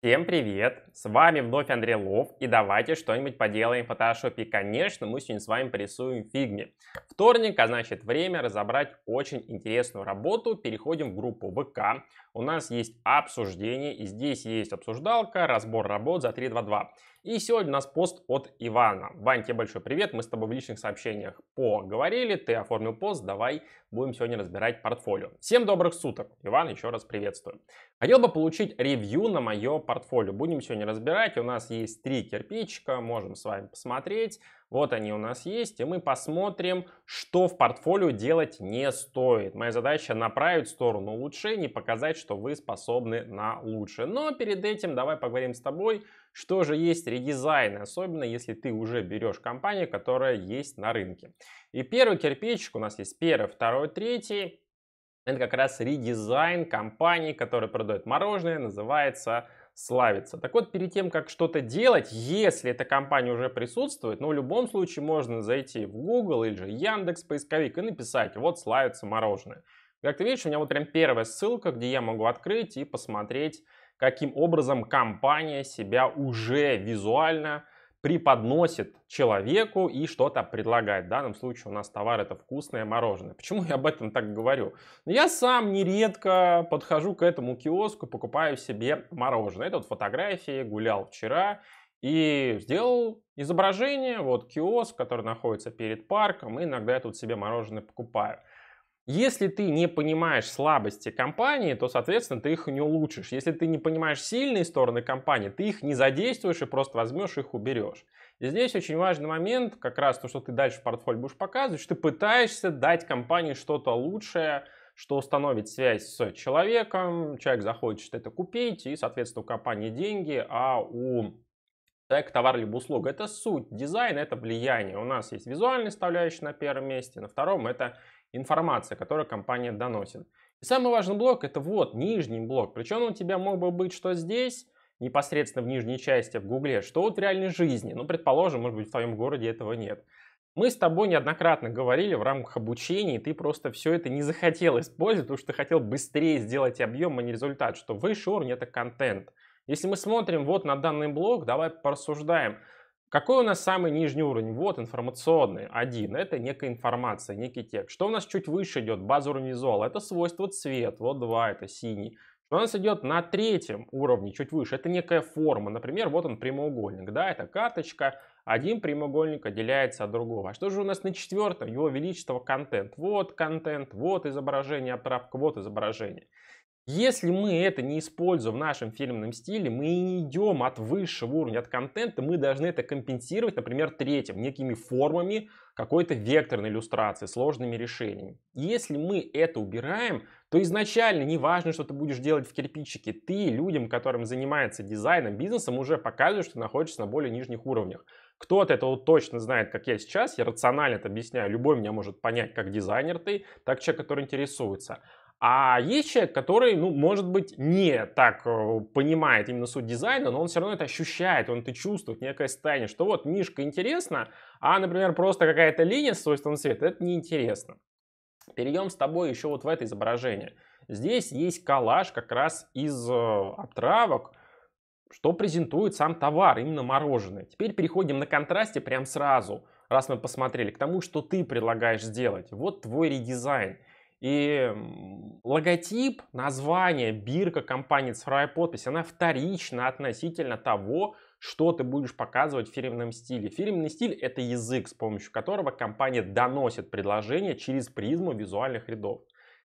Всем привет! С вами вновь Андрей Лов, и давайте что-нибудь поделаем в фотошопе. Конечно, мы сегодня с вами порисуем фигме. Вторник, а значит время разобрать очень интересную работу. Переходим в группу ВК. У нас есть обсуждение, и здесь есть обсуждалка, разбор работ за 322. И сегодня у нас пост от Ивана. Вань, тебе большой привет, мы с тобой в личных сообщениях поговорили, ты оформил пост, давай будем сегодня разбирать портфолио. Всем добрых суток, Иван, еще раз приветствую. Хотел бы получить ревью на мое портфолио будем сегодня разбирать. У нас есть три кирпичика, можем с вами посмотреть. Вот они у нас есть, и мы посмотрим, что в портфолио делать не стоит. Моя задача направить в сторону улучшений, показать, что вы способны на лучшее. Но перед этим давай поговорим с тобой, что же есть редизайн, особенно если ты уже берешь компанию, которая есть на рынке. И первый кирпичик у нас есть первый, второй, третий. Это как раз редизайн компании, которая продает мороженое, называется славится. Так вот, перед тем, как что-то делать, если эта компания уже присутствует, но ну, в любом случае можно зайти в Google или же Яндекс поисковик и написать «Вот славится мороженое». Как ты видишь, у меня вот прям первая ссылка, где я могу открыть и посмотреть, каким образом компания себя уже визуально преподносит человеку и что-то предлагает. В данном случае у нас товар это вкусное мороженое. Почему я об этом так говорю? Ну, я сам нередко подхожу к этому киоску, покупаю себе мороженое. Это вот фотографии, гулял вчера и сделал изображение, вот киоск, который находится перед парком, и иногда я тут себе мороженое покупаю. Если ты не понимаешь слабости компании, то, соответственно, ты их не улучшишь. Если ты не понимаешь сильные стороны компании, ты их не задействуешь и просто возьмешь их уберешь. И здесь очень важный момент, как раз то, что ты дальше в портфолио будешь показывать, что ты пытаешься дать компании что-то лучшее, что установит связь с человеком, человек захочет что-то купить, и, соответственно, у компании деньги, а у человека товар либо услуга. Это суть, дизайн, это влияние. У нас есть визуальная составляющая на первом месте, на втором это информация, которую компания доносит. И самый важный блок это вот нижний блок. Причем у тебя мог бы быть что здесь, непосредственно в нижней части в Гугле, что вот в реальной жизни. Ну, предположим, может быть, в твоем городе этого нет. Мы с тобой неоднократно говорили в рамках обучения, и ты просто все это не захотел использовать, потому что ты хотел быстрее сделать объем, а не результат, что высший уровень — это контент. Если мы смотрим вот на данный блок, давай порассуждаем — какой у нас самый нижний уровень? Вот информационный, один. Это некая информация, некий текст. Что у нас чуть выше идет? База уровня визуала. Это свойство цвет. Вот два, это синий. Что у нас идет на третьем уровне, чуть выше, это некая форма. Например, вот он прямоугольник, да, это карточка. Один прямоугольник отделяется от другого. А что же у нас на четвертом? Его величество контент. Вот контент, вот изображение, отправка, вот изображение. Если мы это не используем в нашем фильмном стиле, мы не идем от высшего уровня, от контента, мы должны это компенсировать, например, третьим, некими формами какой-то векторной иллюстрации, сложными решениями. Если мы это убираем, то изначально, неважно, что ты будешь делать в кирпичике, ты людям, которым занимается дизайном, бизнесом, уже показываешь, что находишься на более нижних уровнях. Кто-то это вот точно знает, как я сейчас, я рационально это объясняю, любой меня может понять, как дизайнер ты, так человек, который интересуется. А есть человек, который, ну, может быть, не так э, понимает именно суть дизайна, но он все равно это ощущает, он это чувствует, некое состояние, что вот мишка интересно, а, например, просто какая-то линия с свойством цвета, это неинтересно. Перейдем с тобой еще вот в это изображение. Здесь есть коллаж как раз из э, обтравок, что презентует сам товар, именно мороженое. Теперь переходим на контрасте прям сразу, раз мы посмотрели, к тому, что ты предлагаешь сделать. Вот твой редизайн. И логотип, название, бирка компании, цифровая подпись, она вторична относительно того, что ты будешь показывать в фирменном стиле. Фирменный стиль — это язык, с помощью которого компания доносит предложение через призму визуальных рядов.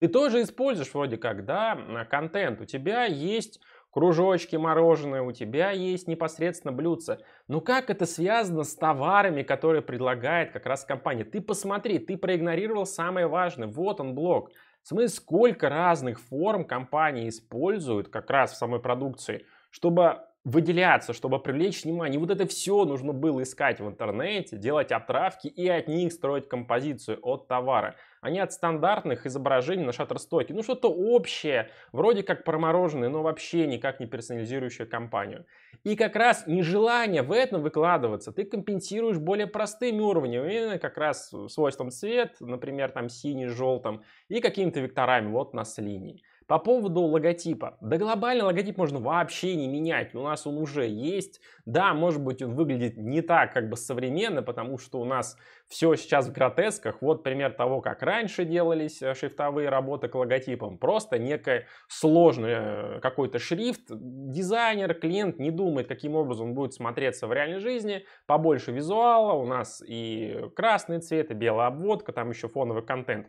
Ты тоже используешь вроде как, да, контент. У тебя есть кружочки мороженое, у тебя есть непосредственно блюдце. Но ну как это связано с товарами, которые предлагает как раз компания? Ты посмотри, ты проигнорировал самое важное. Вот он блок. В смысле, сколько разных форм компании используют как раз в самой продукции, чтобы выделяться, чтобы привлечь внимание. И вот это все нужно было искать в интернете, делать обтравки и от них строить композицию от товара они от стандартных изображений на шаттерстоке. Ну, что-то общее, вроде как промороженное, но вообще никак не персонализирующее компанию. И как раз нежелание в этом выкладываться ты компенсируешь более простыми уровнями, именно как раз свойством цвет, например, там синий, желтым, и какими-то векторами, вот у нас линии. По поводу логотипа. Да глобально логотип можно вообще не менять. Ну, у нас он уже есть. Да, может быть, он выглядит не так как бы современно, потому что у нас все сейчас в гротесках. Вот пример того, как раньше делались э, шрифтовые работы к логотипам. Просто некое сложное э, какой-то шрифт. Дизайнер, клиент не думает, каким образом он будет смотреться в реальной жизни. Побольше визуала. У нас и красный цвет, и белая обводка, там еще фоновый контент.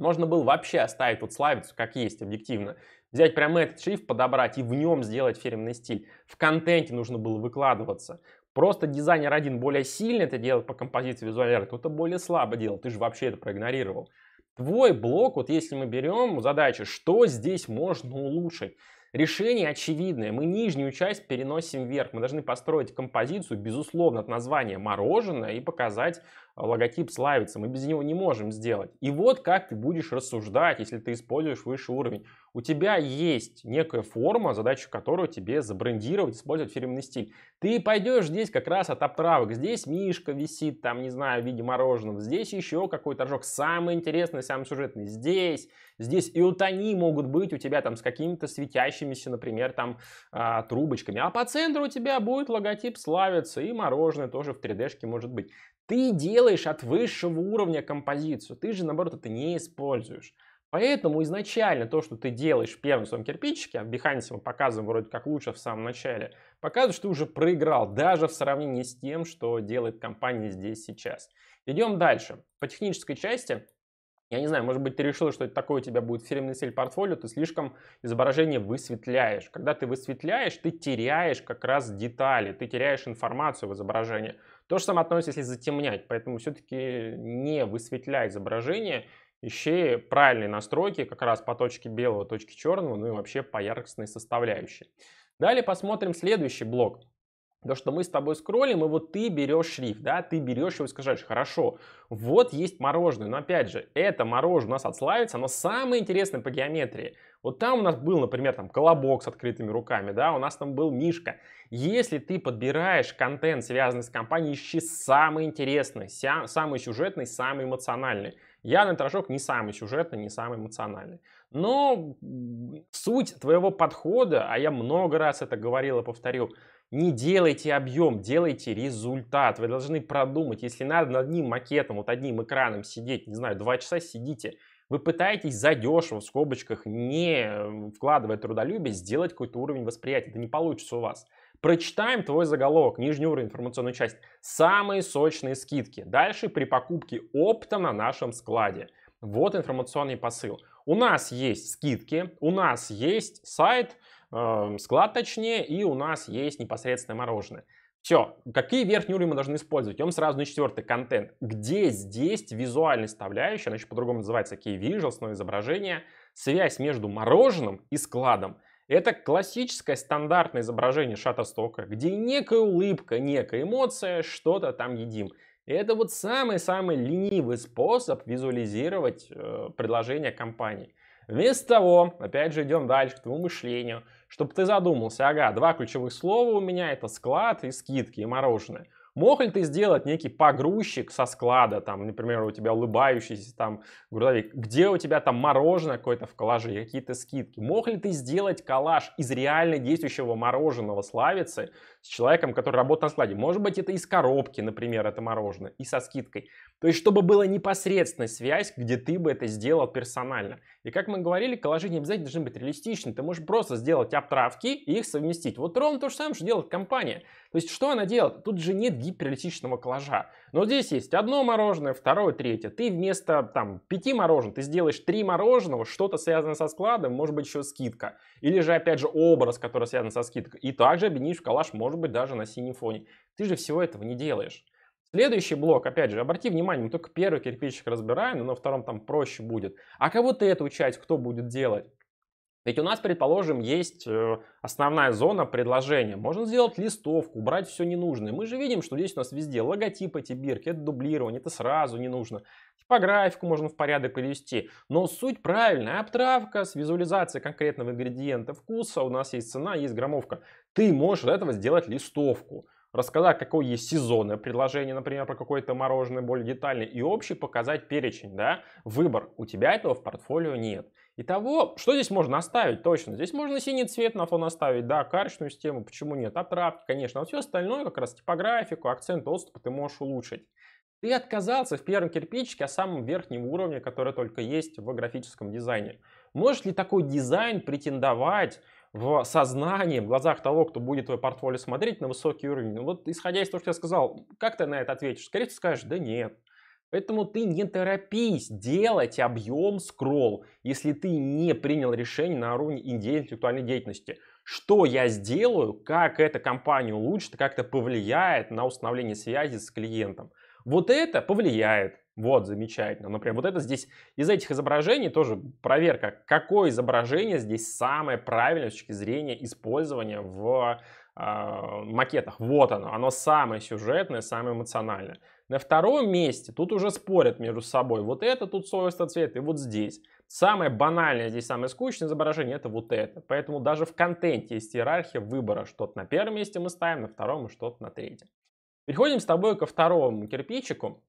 Можно было вообще оставить вот славицу как есть объективно. Взять прямо этот шрифт, подобрать и в нем сделать фирменный стиль. В контенте нужно было выкладываться. Просто дизайнер один более сильно это делает по композиции визуальной а кто-то более слабо делает. Ты же вообще это проигнорировал. Твой блок, вот если мы берем задачу, что здесь можно улучшить, Решение очевидное. Мы нижнюю часть переносим вверх. Мы должны построить композицию, безусловно, от названия мороженое и показать логотип славится, мы без него не можем сделать. И вот как ты будешь рассуждать, если ты используешь высший уровень. У тебя есть некая форма, задачу которую тебе забрендировать, использовать фирменный стиль. Ты пойдешь здесь как раз от обтравок. Здесь мишка висит, там, не знаю, в виде мороженого. Здесь еще какой-то рожок. Самый интересный, самый сюжетный. Здесь. Здесь и вот они могут быть у тебя там с какими-то светящимися, например, там а, трубочками. А по центру у тебя будет логотип славится и мороженое тоже в 3D-шке может быть. Ты делаешь от высшего уровня композицию, ты же, наоборот, это не используешь. Поэтому изначально то, что ты делаешь в первом своем кирпичике, а в Behance мы показываем вроде как лучше в самом начале, показывает, что ты уже проиграл, даже в сравнении с тем, что делает компания здесь сейчас. Идем дальше. По технической части я не знаю, может быть, ты решил, что это такое у тебя будет фирменный стиль портфолио, ты слишком изображение высветляешь. Когда ты высветляешь, ты теряешь как раз детали, ты теряешь информацию в изображении. То же самое относится, если затемнять, поэтому все-таки не высветляй изображение, ищи правильные настройки как раз по точке белого, точке черного, ну и вообще по яркостной составляющей. Далее посмотрим следующий блок. То, что мы с тобой скроллим, и вот ты берешь шрифт, да, ты берешь его и скажешь, хорошо, вот есть мороженое, но опять же, это мороженое у нас отславится, Славица, оно самое интересное по геометрии. Вот там у нас был, например, там колобок с открытыми руками, да, у нас там был Мишка. Если ты подбираешь контент, связанный с компанией, ищи самый интересный, самый сюжетный, самый эмоциональный. Явный тражок не самый сюжетный, не самый эмоциональный. Но суть твоего подхода, а я много раз это говорил и повторю, не делайте объем, делайте результат. Вы должны продумать, если надо над одним макетом, вот одним экраном сидеть, не знаю, два часа сидите, вы пытаетесь задешево, в скобочках, не э, вкладывая трудолюбие, сделать какой-то уровень восприятия. Это не получится у вас. Прочитаем твой заголовок, нижний уровень, информационную часть. Самые сочные скидки. Дальше при покупке опта на нашем складе. Вот информационный посыл. У нас есть скидки, у нас есть сайт, Эм, склад точнее, и у нас есть непосредственное мороженое. Все, какие верхние уровни мы должны использовать? Идем сразу на четвертый контент. Где здесь визуальная составляющая, она еще по-другому называется key visuals, но изображение, связь между мороженым и складом. Это классическое стандартное изображение шатостока, где некая улыбка, некая эмоция, что-то там едим. И это вот самый-самый ленивый способ визуализировать э, предложение компании. Вместо того, опять же, идем дальше к твоему мышлению – чтобы ты задумался, ага, два ключевых слова у меня это склад и скидки и мороженое. Мог ли ты сделать некий погрузчик со склада, там, например, у тебя улыбающийся там грузовик, где у тебя там мороженое какое-то в коллаже, какие-то скидки? Мог ли ты сделать коллаж из реально действующего мороженого славицы с человеком, который работает на складе. Может быть, это из коробки, например, это мороженое, и со скидкой. То есть, чтобы была непосредственная связь, где ты бы это сделал персонально. И как мы говорили, коллажи не обязательно должны быть реалистичны. Ты можешь просто сделать обтравки и их совместить. Вот ровно то же самое, что делает компания. То есть, что она делает? Тут же нет гиперреалистичного коллажа. Но здесь есть одно мороженое, второе, третье. Ты вместо там пяти мороженых, ты сделаешь три мороженого, что-то связанное со складом, может быть, еще скидка. Или же, опять же, образ, который связан со скидкой. И также объединишь в коллаж, может может быть даже на синем фоне. Ты же всего этого не делаешь. Следующий блок, опять же, обрати внимание, мы только первый кирпичик разбираем, но на втором там проще будет. А кого ты эту часть, кто будет делать? Ведь у нас, предположим, есть э, основная зона предложения. Можно сделать листовку, убрать все ненужное. Мы же видим, что здесь у нас везде логотипы, эти бирки, это дублирование, это сразу не нужно. Типографику можно в порядок привести. Но суть правильная. Обтравка с визуализацией конкретного ингредиента вкуса. У нас есть цена, есть громовка. Ты можешь из этого сделать листовку, рассказать, какое есть сезонное предложение, например, про какое-то мороженое более детальное и общий показать перечень, да, выбор. У тебя этого в портфолио нет. Итого, что здесь можно оставить точно? Здесь можно синий цвет на фон оставить, да, карточную систему, почему нет, отрапки, конечно, а все остальное, как раз типографику, акцент доступа ты можешь улучшить. Ты отказался в первом кирпичике о а самом верхнем уровне, который только есть в графическом дизайне. Может ли такой дизайн претендовать в сознании, в глазах того, кто будет твой портфолио смотреть на высокий уровень. Ну, вот исходя из того, что я сказал, как ты на это ответишь? Скорее всего, скажешь, да нет. Поэтому ты не торопись делать объем скролл, если ты не принял решение на уровне интеллектуальной деятельности. Что я сделаю, как эта компания улучшит, как это повлияет на установление связи с клиентом. Вот это повлияет. Вот, замечательно. Например, вот это здесь из этих изображений тоже проверка, какое изображение здесь самое правильное с точки зрения использования в э, макетах. Вот оно, оно самое сюжетное, самое эмоциональное. На втором месте тут уже спорят между собой. Вот это тут соевый цвет и вот здесь. Самое банальное здесь, самое скучное изображение это вот это. Поэтому даже в контенте есть иерархия выбора. Что-то на первом месте мы ставим, на втором и что-то на третьем. Переходим с тобой ко второму кирпичику.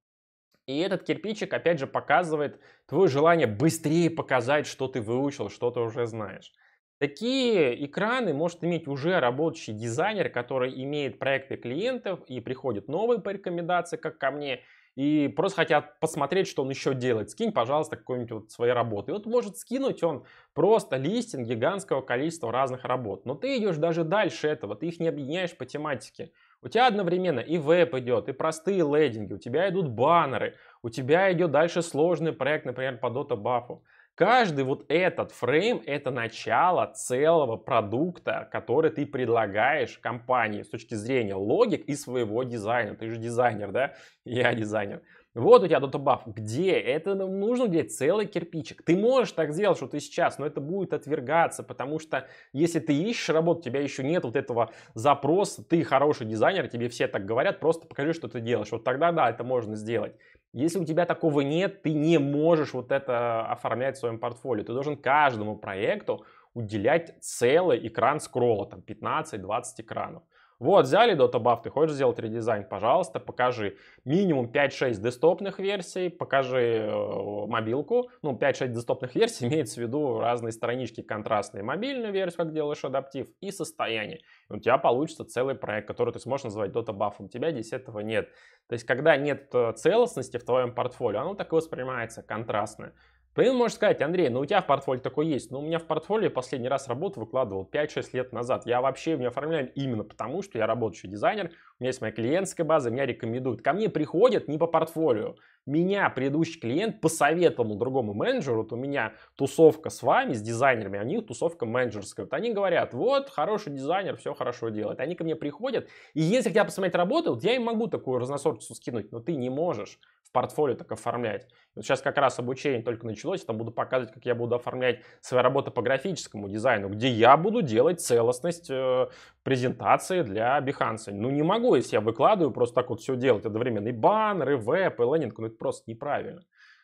И этот кирпичик, опять же, показывает твое желание быстрее показать, что ты выучил, что ты уже знаешь. Такие экраны может иметь уже работающий дизайнер, который имеет проекты клиентов и приходит новые по рекомендации, как ко мне, и просто хотят посмотреть, что он еще делает. Скинь, пожалуйста, какую-нибудь вот свои работы. И вот может скинуть он просто листинг гигантского количества разных работ. Но ты идешь даже дальше этого, ты их не объединяешь по тематике. У тебя одновременно и веб идет, и простые лендинги, у тебя идут баннеры, у тебя идет дальше сложный проект, например, по Dota Buff. Каждый вот этот фрейм — это начало целого продукта, который ты предлагаешь компании с точки зрения логик и своего дизайна. Ты же дизайнер, да? Я дизайнер. Вот у тебя дотобаф. Где? Это нужно где целый кирпичик. Ты можешь так сделать, что ты сейчас, но это будет отвергаться, потому что если ты ищешь работу, у тебя еще нет вот этого запроса, ты хороший дизайнер, тебе все так говорят, просто покажи, что ты делаешь. Вот тогда, да, это можно сделать. Если у тебя такого нет, ты не можешь вот это оформлять в своем портфолио. Ты должен каждому проекту уделять целый экран скролла, там 15-20 экранов. Вот, взяли Dotabuf, ты хочешь сделать редизайн, пожалуйста, покажи минимум 5-6 десктопных версий, покажи э, мобилку. Ну, 5-6 десктопных версий имеется в виду разные странички контрастные. Мобильную версию, как делаешь адаптив, и состояние. И у тебя получится целый проект, который ты сможешь назвать Dotabuf. У тебя здесь этого нет. То есть, когда нет э, целостности в твоем портфолио, оно так и воспринимается контрастное. Половина может сказать, Андрей, ну у тебя в портфолио такое есть. Но у меня в портфолио последний раз работу выкладывал 5-6 лет назад. Я вообще не оформляю именно потому, что я работающий дизайнер, у меня есть моя клиентская база, меня рекомендуют. Ко мне приходят не по портфолио. Меня предыдущий клиент посоветовал другому менеджеру, вот у меня тусовка с вами, с дизайнерами, а у них тусовка менеджерская. Вот они говорят, вот, хороший дизайнер, все хорошо делает. Они ко мне приходят, и если хотят посмотреть работу, вот я им могу такую разносорцию скинуть, но ты не можешь портфолио так оформлять. Вот сейчас как раз обучение только началось, там буду показывать, как я буду оформлять свою работу по графическому дизайну, где я буду делать целостность э, презентации для Behance. Ну не могу, если я выкладываю просто так вот все делать одновременно, и баннер, веб, и лендинг, ну это просто неправильно.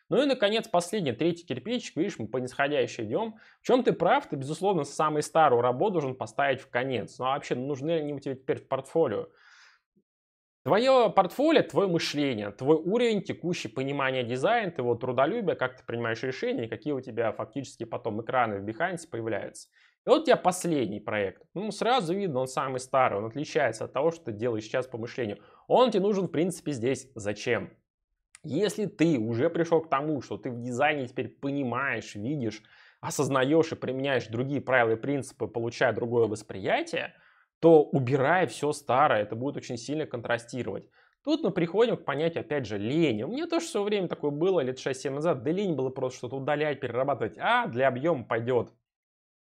Ну и, наконец, последний, третий кирпичик, видишь, мы по нисходящей идем. В чем ты прав, ты, безусловно, самый старую работу должен поставить в конец. Ну а вообще, нужны они у тебя теперь в портфолио? Твое портфолио, твое мышление, твой уровень, текущий понимание дизайна, твоего трудолюбие, как ты принимаешь решения, и какие у тебя фактически потом экраны в Behance появляются. И вот у тебя последний проект. Ну, сразу видно, он самый старый, он отличается от того, что ты делаешь сейчас по мышлению. Он тебе нужен, в принципе, здесь зачем? Если ты уже пришел к тому, что ты в дизайне теперь понимаешь, видишь, осознаешь и применяешь другие правила и принципы, получая другое восприятие – то убирая все старое, это будет очень сильно контрастировать. Тут мы приходим к понятию, опять же, лени. У меня тоже все время такое было, лет 6-7 назад, да лень было просто что-то удалять, перерабатывать, а для объема пойдет.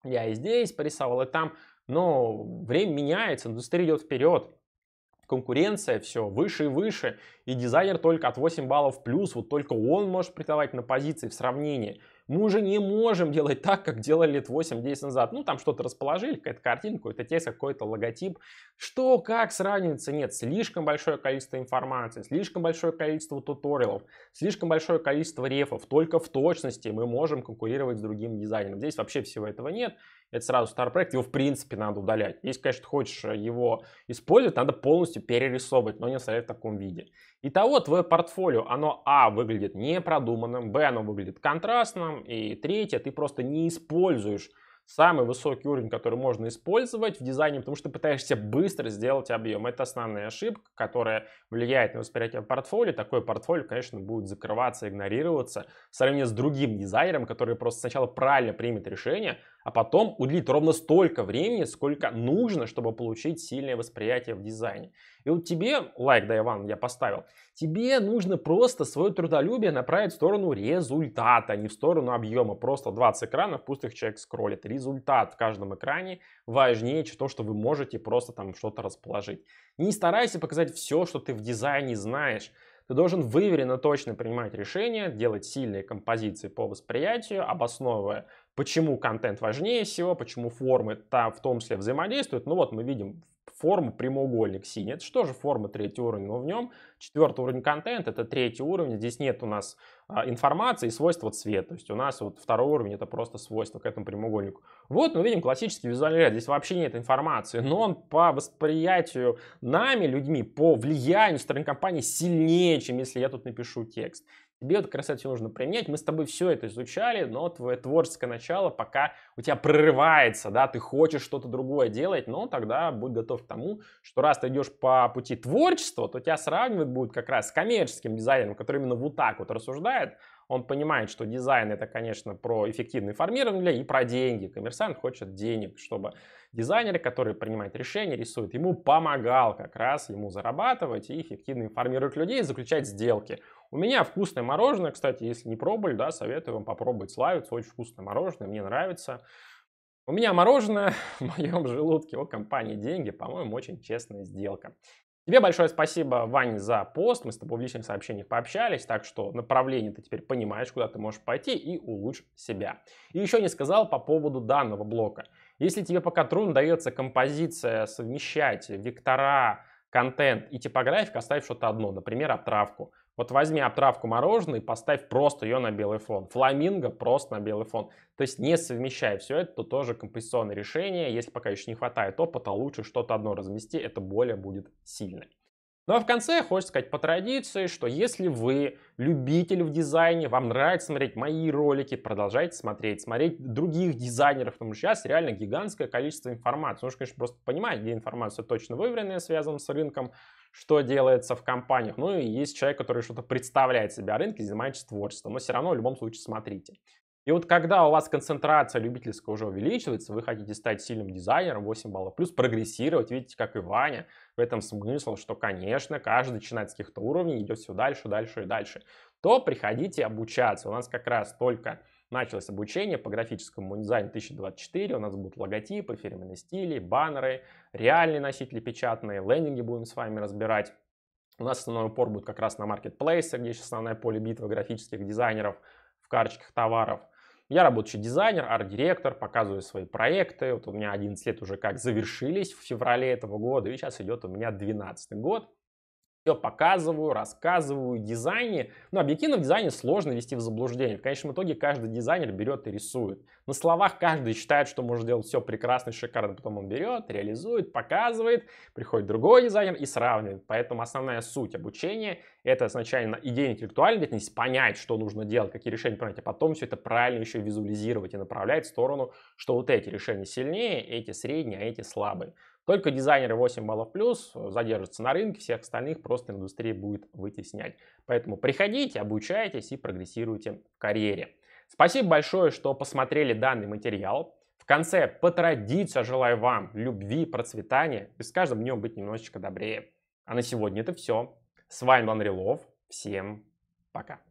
Я и здесь порисовал, и там, но время меняется, индустрия идет вперед, конкуренция все выше и выше, и дизайнер только от 8 баллов плюс, вот только он может претовать на позиции в сравнении мы уже не можем делать так, как делали лет 8-10 назад. Ну, там что-то расположили, какая-то картинка, какой-то текст, какой-то логотип. Что, как сравнивается? Нет, слишком большое количество информации, слишком большое количество туториалов, слишком большое количество рефов. Только в точности мы можем конкурировать с другим дизайнером. Здесь вообще всего этого нет. Это сразу старый проект, его в принципе надо удалять. Если, конечно, хочешь э, его использовать, надо полностью перерисовывать, но не оставлять в таком виде. Итого, твое портфолио, оно а, выглядит непродуманным, б, оно выглядит контрастным, и третье, ты просто не используешь самый высокий уровень, который можно использовать в дизайне, потому что ты пытаешься быстро сделать объем. Это основная ошибка, которая влияет на восприятие портфолио. Такое портфолио, конечно, будет закрываться, игнорироваться в сравнении с другим дизайнером, который просто сначала правильно примет решение, а потом уделить ровно столько времени, сколько нужно, чтобы получить сильное восприятие в дизайне. И вот тебе, лайк, да, Иван, я поставил, тебе нужно просто свое трудолюбие направить в сторону результата, а не в сторону объема. Просто 20 экранов, пустых человек скроллит. Результат в каждом экране важнее, чем то, что вы можете просто там что-то расположить. Не старайся показать все, что ты в дизайне знаешь. Ты должен выверенно точно принимать решения, делать сильные композиции по восприятию, обосновывая Почему контент важнее всего, почему формы там в том числе взаимодействуют. Ну вот мы видим форму прямоугольник синий. Это что же форма третий уровень? Но в нем четвертый уровень контент, это третий уровень. Здесь нет у нас а, информации и свойства цвет. То есть у нас вот второй уровень это просто свойство к этому прямоугольнику. Вот мы видим классический визуальный ряд. Здесь вообще нет информации, но он по восприятию нами, людьми, по влиянию страны компании сильнее, чем если я тут напишу текст. Тебе это, как раз это нужно применять. Мы с тобой все это изучали, но твое творческое начало пока у тебя прорывается, да, ты хочешь что-то другое делать, но тогда будь готов к тому, что раз ты идешь по пути творчества, то тебя сравнивать будет как раз с коммерческим дизайнером, который именно вот так вот рассуждает, он понимает, что дизайн это, конечно, про эффективное формирование и про деньги. Коммерсант хочет денег, чтобы дизайнер, который принимает решения, рисует, ему помогал как раз ему зарабатывать и эффективно информировать людей, заключать сделки. У меня вкусное мороженое, кстати, если не пробовали, да, советую вам попробовать славиться. Очень вкусное мороженое, мне нравится. У меня мороженое в моем желудке, у компании деньги, по-моему, очень честная сделка. Тебе большое спасибо, Вань, за пост. Мы с тобой в личных сообщениях пообщались, так что направление ты теперь понимаешь, куда ты можешь пойти и улучшить себя. И еще не сказал по поводу данного блока. Если тебе пока трудно дается композиция совмещать вектора, контент и типографика, оставь что-то одно, например, обтравку. Вот возьми отравку мороженой, поставь просто ее на белый фон. Фламинго просто на белый фон. То есть не совмещая все это, то тоже композиционное решение. Если пока еще не хватает опыта, лучше что-то одно размести, это более будет сильное. Ну а в конце хочется сказать по традиции, что если вы любитель в дизайне, вам нравится смотреть мои ролики, продолжайте смотреть, смотреть других дизайнеров, потому что сейчас реально гигантское количество информации. Нужно, конечно, просто понимать, где информация точно выверенная, связана с рынком, что делается в компаниях. Ну и есть человек, который что-то представляет себя, о рынке, занимается творчеством. Но все равно в любом случае смотрите. И вот когда у вас концентрация любительская уже увеличивается, вы хотите стать сильным дизайнером, 8 баллов плюс, прогрессировать, видите, как и Ваня, в этом смысл, что, конечно, каждый начинает с каких-то уровней, идет все дальше, дальше и дальше, то приходите обучаться. У нас как раз только Началось обучение по графическому дизайну 1024. У нас будут логотипы, фирменные стили, баннеры, реальные носители печатные, лендинги будем с вами разбирать. У нас основной упор будет как раз на маркетплейсы, где сейчас основное поле битвы графических дизайнеров в карточках товаров. Я работающий дизайнер, арт-директор, показываю свои проекты. Вот у меня 11 лет уже как завершились в феврале этого года, и сейчас идет у меня 12 год все показываю, рассказываю, дизайне. Но ну, объективно в дизайне сложно вести в заблуждение. В конечном итоге каждый дизайнер берет и рисует. На словах каждый считает, что может делать все прекрасно, и шикарно. Потом он берет, реализует, показывает, приходит другой дизайнер и сравнивает. Поэтому основная суть обучения — это сначала идея интеллектуальная деятельность, понять, что нужно делать, какие решения принять, а потом все это правильно еще визуализировать и направлять в сторону, что вот эти решения сильнее, эти средние, а эти слабые. Только дизайнеры 8 баллов плюс э, задержатся на рынке, всех остальных просто индустрия будет вытеснять. Поэтому приходите, обучайтесь и прогрессируйте в карьере. Спасибо большое, что посмотрели данный материал. В конце по традиции желаю вам любви, процветания и с каждым днем быть немножечко добрее. А на сегодня это все. С вами Антон Рилов. Всем пока.